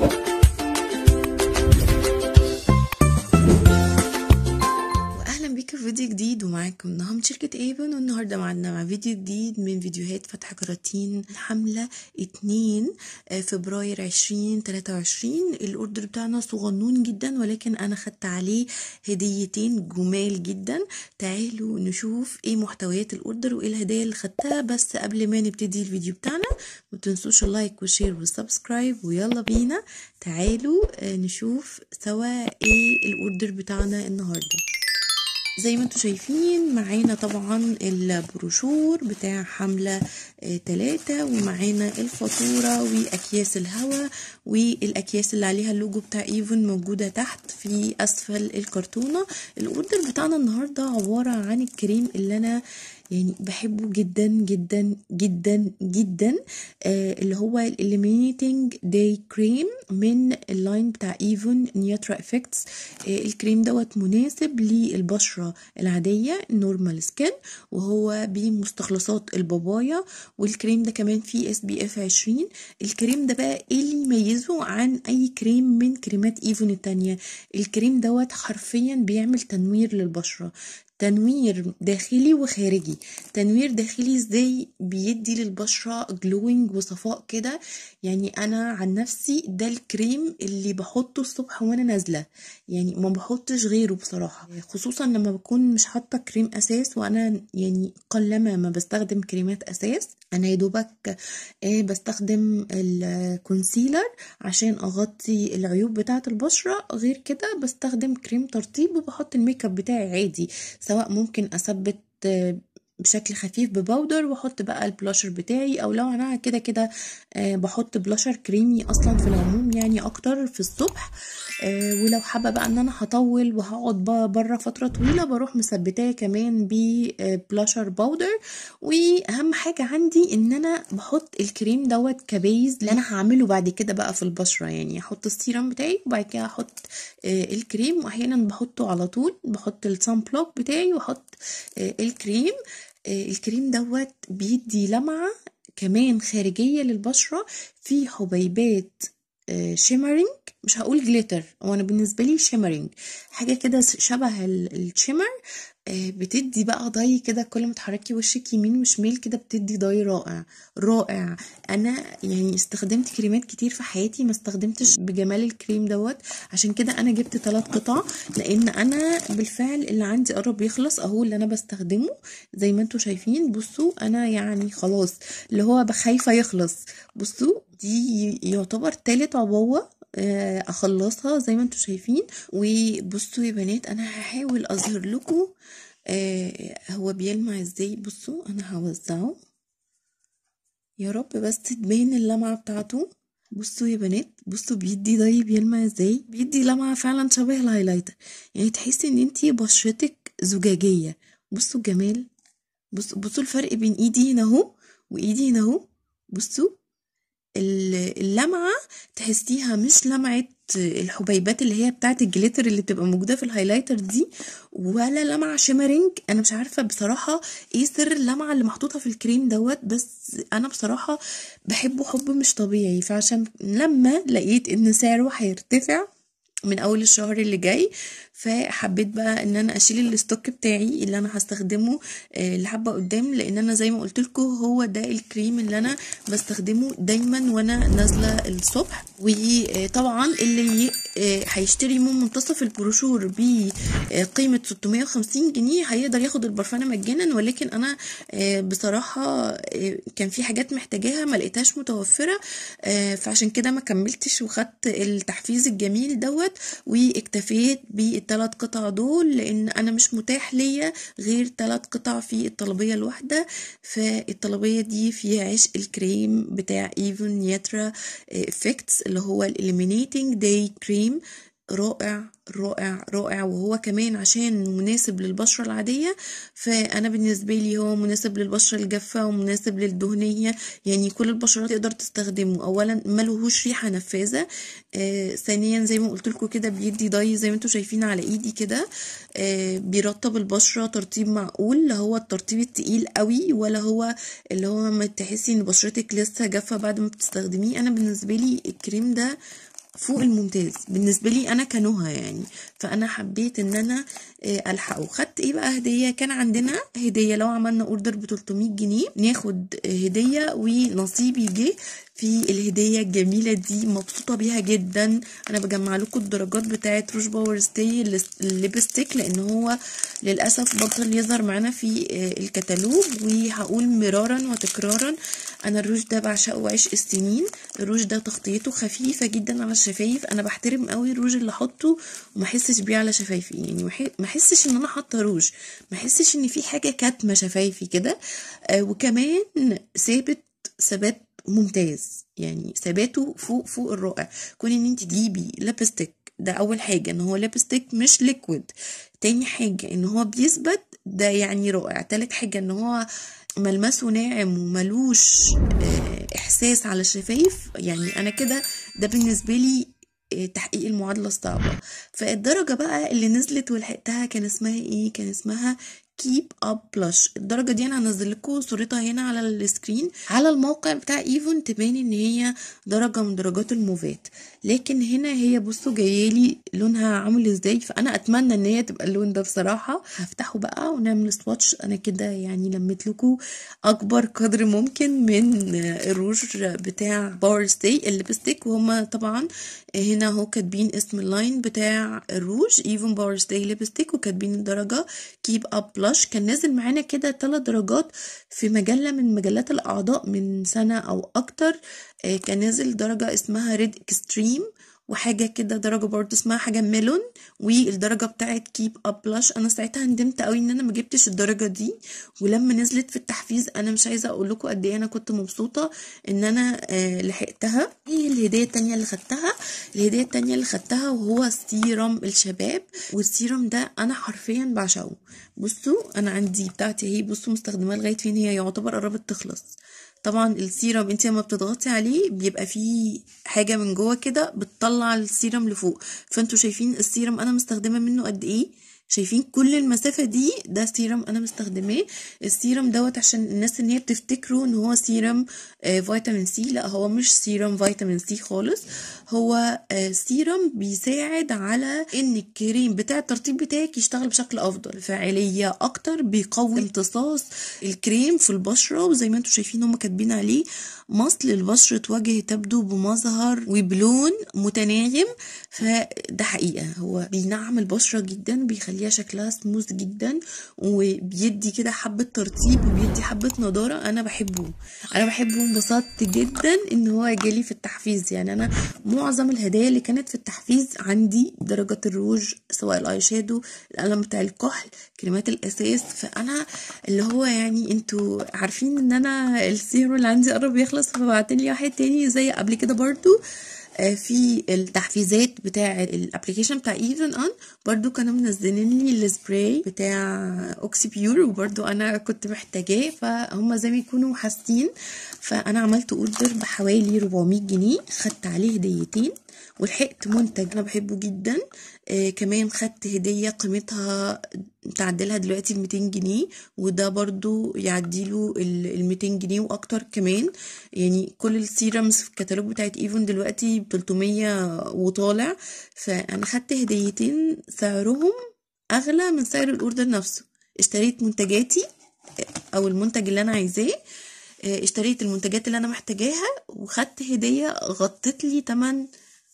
Thank you. معاكم نهى من شركة ايبن والنهاردة معنا مع فيديو جديد من فيديوهات فتح كراتين حملة اتنين آه، فبراير عشرين تلاتة وعشرين الاوردر بتاعنا صغنون جدا ولكن انا خدت عليه هديتين جمال جدا تعالوا نشوف ايه محتويات الاوردر وايه الهدايا اللي خدتها بس قبل ما نبتدي الفيديو بتاعنا متنسوش اللايك وشير وسبسكرايب ويلا بينا تعالوا آه، نشوف سوا ايه الاوردر بتاعنا النهارده زي ما انتم شايفين معانا طبعا البروشور بتاع حملة آه، تلاتة ومعانا الفاتورة واكياس الهواء والاكياس اللي عليها اللوجو بتاع ايفون موجودة تحت في اسفل الكرتونة الاوردر بتاعنا النهاردة عبارة عن الكريم اللي انا يعني بحبه جدا جدا جدا جدا آه اللي هو الاليمينيتنج داي كريم من اللاين بتاع ايفون نياترا افكتس آه الكريم دوت مناسب للبشره العاديه نورمال سكين وهو بمستخلصات البابايا والكريم ده كمان فيه اس بي اف 20 الكريم ده بقى ايه اللي يميزه عن اي كريم من كريمات ايفون التانية الكريم دوت حرفيا بيعمل تنوير للبشره تنوير داخلي وخارجي تنوير داخلي ازاي بيدي للبشرة جلوينج وصفاء كده يعني انا عن نفسي ده الكريم اللي بحطه الصبح وانا نازلة يعني ما بحطش غيره بصراحة خصوصا لما بكون مش حاطة كريم اساس وانا يعني قلما ما بستخدم كريمات اساس انا يا دوبك ايه بستخدم الكونسيلر عشان اغطي العيوب بتاعه البشره غير كده بستخدم كريم ترطيب وبحط الميك اب بتاعي عادي سواء ممكن اثبت بشكل خفيف ببودر واحط بقى البلاشر بتاعي او لو انا كده كده أه بحط بلاشر كريمي اصلا في العموم يعني اكتر في الصبح أه ولو حابه بقى ان انا هطول وهقعد بره فتره طويله بروح مثبتاه كمان ببلاشر آه، باودر واهم حاجه عندي ان انا بحط الكريم دوت كبيز اللي انا هعمله بعد كده بقى في البشره يعني احط السيرم بتاعي وبعد كده احط أه الكريم واحيانا بحطه على طول بحط السامبلوك بلوك بتاعي واحط آه، الكريم آه، الكريم دوت بيدي لمعة كمان خارجية للبشرة في حبيبات شيمرينج آه، مش هقول جليتر هو انا بالنسبه لي شيمرينج حاجه كده شبه الشيمر آه، بتدي بقى ضي كده كل ما تحركي وشك يمين وشمال كده بتدي ضي رائع رائع انا يعني استخدمت كريمات كتير في حياتي ما استخدمتش بجمال الكريم دوت عشان كده انا جبت ثلاث قطع لان انا بالفعل اللي عندي قرب يخلص اهو اللي انا بستخدمه زي ما انتم شايفين بصوا انا يعني خلاص اللي هو بخايفه يخلص بصوا دي يعتبر تالت عبوه آه، اخلصها زي ما انتم شايفين وبصوا يا بنات انا هحاول اظهر لكم آه، هو بيلمع ازاي بصوا انا هوزعه يا رب بس تبان اللمعه بتاعته بصوا يا بنات بصوا بيدي داي بيلمع ازاي بيدي لمعه فعلا شبه الهايلايتر يعني تحسي ان انتي بشرتك زجاجيه بصوا الجمال بصوا بصوا الفرق بين ايدي هنا اهو وايدي هنا اهو بصوا اللمعة تحسيها مش لمعة الحبيبات اللي هي بتاعت الجليتر اللي بتبقى موجودة في الهايلايتر دي ولا لمعة شيمرينج انا مش عارفة بصراحة ايه سر اللمعة اللي محطوطة في الكريم دوت بس انا بصراحة بحبه حب مش طبيعي فعشان لما لقيت ان سعره هيرتفع من اول الشهر اللي جاي فحبيت بقى ان انا اشيل الاستوك بتاعي اللي انا هستخدمه اللي آه، حابه قدام لان انا زي ما قلت هو ده الكريم اللي انا بستخدمه دايما وانا نازله الصبح وطبعا اللي آه، هيشتري من منتصف البروشور بقيمة آه، 650 جنيه هيقدر ياخد البرفانة مجانا ولكن انا آه، بصراحة كان في حاجات محتاجاها ملقتهاش متوفرة فعشان كده ما كملتش وخدت التحفيز الجميل دوت واكتفيت بالثلاث قطع دول لان انا مش متاح ليا غير ثلاث قطع في الطلبية الواحدة فالطلبية دي فيها عشق الكريم بتاع ايفون ياترا افكتس اللي هو الاليمينيتنج داي كريم كريم رائع رائع رائع وهو كمان عشان مناسب للبشرة العادية فأنا بالنسبة لي هو مناسب للبشرة الجافة ومناسب للدهنية يعني كل البشرات تقدر تستخدمه أولا ملهوش ريحة نفاذة آه ثانيا زي ما قلت لكم كده بيدي ضي زي ما انتم شايفين على ايدي كده آه بيرطب البشرة ترطيب معقول لا هو الترطيب التقيل قوي ولا هو اللي هو ما تحسي ان بشرتك لسه جافة بعد ما بتستخدميه أنا بالنسبة لي الكريم ده فوق الممتاز بالنسبة لي أنا كنهى يعني فأنا حبيت إن أنا آه، ألحقه خدت إيه بقى هدية كان عندنا هدية لو عملنا أوردر ب 300 جنيه ناخد هدية ونصيبي جه في الهدية الجميلة دي مبسوطة بيها جدا أنا بجمع لكم الدرجات بتاعة روش باور ستي الليبستيك لأن هو للأسف بطل يظهر معانا في آه، الكتالوج وهقول مرارا وتكرارا انا الروج ده بعشقه عشق السنين الروج ده تغطيته خفيفه جدا على الشفايف انا بحترم قوي الروج اللي حطه وما احسش بيه على شفايفي يعني ما احسش ان انا حاطه روج ما احسش ان في حاجه كاتمه شفايفي كده آه وكمان ثابت ثبات ممتاز يعني ثباته فوق فوق الرائع كون ان انت تجيبي لابستيك ده اول حاجه ان هو لابستيك مش ليكويد تاني حاجه ان هو بيثبت ده يعني رائع تالت حاجه ان هو آه ملمسه ناعم وملوش آه، احساس على الشفايف يعني انا كده ده بالنسبه لي آه، تحقيق المعادلة الصعبة فالدرجة بقى اللي نزلت ولحقتها كان اسمها ايه كان اسمها كيب اب بلاش الدرجه دي انا هنزل لكم صورتها هنا على السكرين على الموقع بتاع ايفون تبان ان هي درجه من درجات الموفات لكن هنا هي بصوا جايالي لونها عامل ازاي فانا اتمنى ان هي تبقى اللون ده بصراحه هفتحه بقى ونعمل سواتش انا كده يعني لميت لكم اكبر قدر ممكن من الروج بتاع باور ستي الليبستيك وهما طبعا هنا اهو كاتبين اسم اللاين بتاع الروج ايفون باور ستي ليبستيك وكاتبين الدرجه كيب اب بلاش الرش كان نازل معانا كده ثلاث درجات في مجلة من مجلات الأعضاء من سنة أو أكتر آه، كان نازل درجة اسمها ريد اكستريم وحاجه كده درجه برضه اسمها حاجه ميلون والدرجه بتاعت كيب اب بلاش انا ساعتها ندمت قوي ان انا ما جبتش الدرجه دي ولما نزلت في التحفيز انا مش عايزه اقول لكم قد ايه انا كنت مبسوطه ان انا آه لحقتها هي الهديه الثانيه اللي خدتها الهديه الثانيه اللي خدتها وهو سيرم الشباب والسيرم ده انا حرفيا بعشقه بصوا انا عندي بتاعتي اهي بصوا مستخدماه لغايه فين هي يعتبر قربت تخلص طبعا السيرم انت لما بتضغطي عليه بيبقى فيه حاجه من جوه كده بتطلع السيرم لفوق فانتوا شايفين السيرم انا مستخدمه منه قد ايه شايفين كل المسافة دي ده سيرم انا مستخدماه السيرم دوت عشان الناس ان هي بتفتكره ان هو سيرم آه فيتامين سي لا هو مش سيرم فيتامين سي خالص هو آه سيرم بيساعد على ان الكريم بتاع الترطيب بتاعك يشتغل بشكل افضل فعالية اكتر بيقوي امتصاص الكريم في البشرة وزي ما انتم شايفين هم كاتبين عليه مصل البشرة وجه تبدو بمظهر وبلون متناغم فده حقيقة هو بينعم البشرة جدا بيخليها شكلها سموث جدا وبيدي كده حبة ترطيب وبيدي حبة نضارة أنا بحبه أنا بحبه انبسطت جدا إن هو جالي في التحفيز يعني أنا معظم الهدايا اللي كانت في التحفيز عندي درجة الروج سواء الاي شادو القلم بتاع الكحل كريمات الأساس فأنا اللي هو يعني انتوا عارفين إن أنا السيرو اللي عندي قرب يخلص خلص فبعتلي واحد تاني زي قبل كده برضو آه، في التحفيزات بتاع الابلكيشن بتاع ايفن ان برضو كانوا منزلين لي السبراي بتاع اوكسي بيور وبرضو انا كنت محتاجاه فهم زي ما يكونوا حاسين فانا عملت اوردر بحوالي 400 جنيه خدت عليه هديتين ولحقت منتج انا بحبه جدا آه كمان خدت هديه قيمتها تعدلها دلوقتي ب 200 جنيه وده برضو يعديله ال 200 جنيه واكتر كمان يعني كل السيرامز في الكتالوج بتاعت ايفون دلوقتي ب 300 وطالع فانا خدت هديتين سعرهم اغلى من سعر الاوردر نفسه اشتريت منتجاتي آه، او المنتج اللي انا عايزاه آه، اشتريت المنتجات اللي انا محتاجاها وخدت هديه غطت لي تمن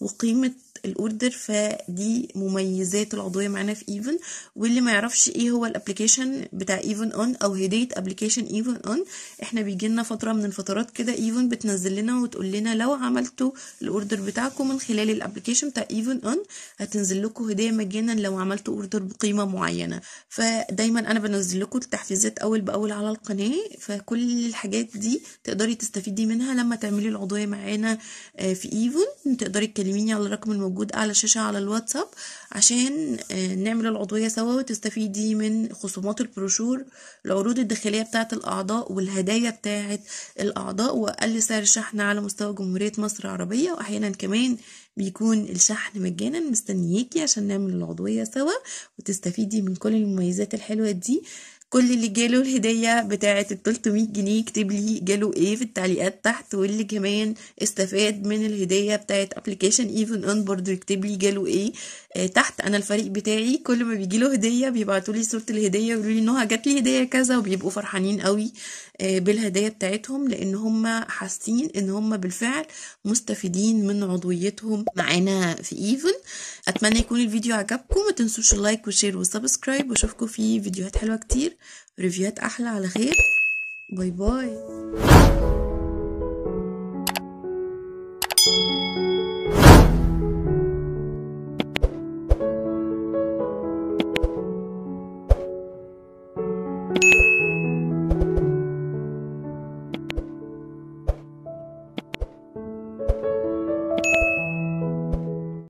وقيمة الاوردر فدي مميزات العضويه معانا في ايفن واللي ما يعرفش ايه هو الابلكيشن بتاع ايفن اون او هديه ابلكيشن ايفن اون احنا بيجي لنا فتره من الفترات كده ايفن بتنزل لنا وتقول لنا لو عملتوا الاوردر بتاعكم من خلال الابلكيشن بتاع ايفن اون هتنزل لكم هديه مجانا لو عملتوا اوردر بقيمه معينه فدايما انا بنزل لكم التحفيزات اول باول على القناه فكل الحاجات دي تقدري تستفيدي منها لما تعملي العضويه معانا آه، في ايفن تقدري تكلميني على الرقم الموجود موجود أعلى الشاشة على الواتساب عشان آه، نعمل العضوية سوا وتستفيدي من خصومات البروشور العروض الداخلية بتاعة الأعضاء والهدايا بتاعة الأعضاء وأقل سعر شحن على مستوى جمهورية مصر العربية وأحيانا كمان بيكون الشحن مجانا مستنيكي عشان نعمل العضوية سوا وتستفيدي من كل المميزات الحلوة دي كل اللي جاله الهدية بتاعة ال 300 جنيه اكتب لي جاله ايه في التعليقات تحت واللي كمان استفاد من الهدية بتاعة ابلكيشن ايفون انبورد اكتب لي جاله ايه آه، تحت انا الفريق بتاعي كل ما بيجي له هديه بيبعتوا لي صوره الهديه ويقولوا لي انها جات لي هديه كذا وبيبقوا فرحانين قوي آه، بالهدايا بتاعتهم لان هم حاسين ان هم بالفعل مستفيدين من عضويتهم معانا في ايفن اتمنى يكون الفيديو عجبكم ما تنسوش اللايك وشير وسبسكرايب واشوفكم في فيديوهات حلوه كتير ريفيوهات احلى على خير باي باي